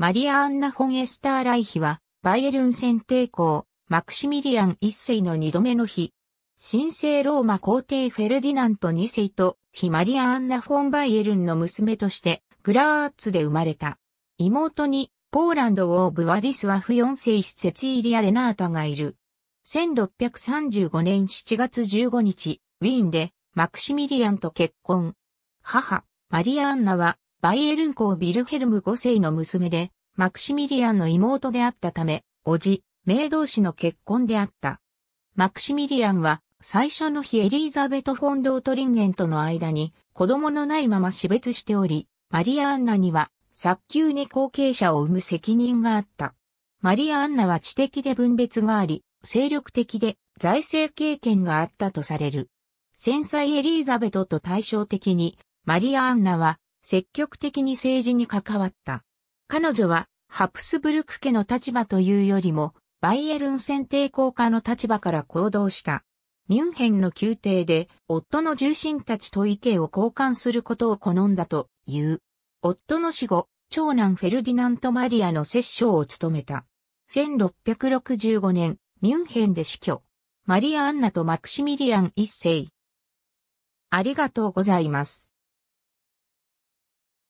マリア・アンナ・フォン・エスター・ライヒは、バイエルン選定校、マクシミリアン一世の二度目の日、神聖ローマ皇帝フェルディナント二世と、非マリア・アンナ・フォン・バイエルンの娘として、グラーツで生まれた。妹に、ポーランド・オーブ・ワディスワフ4世施設イリア・レナータがいる。1635年7月15日、ウィーンで、マクシミリアンと結婚。母、マリア・アンナは、バイエルン公ビルヘルム5世の娘で、マクシミリアンの妹であったため、叔父、名同士の結婚であった。マクシミリアンは、最初の日エリーザベト・フォンドートリンゲンとの間に、子供のないまま死別しており、マリア・アンナには、早急に後継者を生む責任があった。マリア・アンナは知的で分別があり、精力的で財政経験があったとされる。繊細エリーザベトと対照的に、マリア・アンナは積極的に政治に関わった。彼女はハプスブルク家の立場というよりも、バイエルン選定効果の立場から行動した。ミュンヘンの宮廷で、夫の重臣たちと意見を交換することを好んだという。夫の死後、長男フェルディナント・マリアの摂政を務めた。1665年、ミュンヘンで死去。マリア・アンナとマクシミリアン一世。ありがとうございます。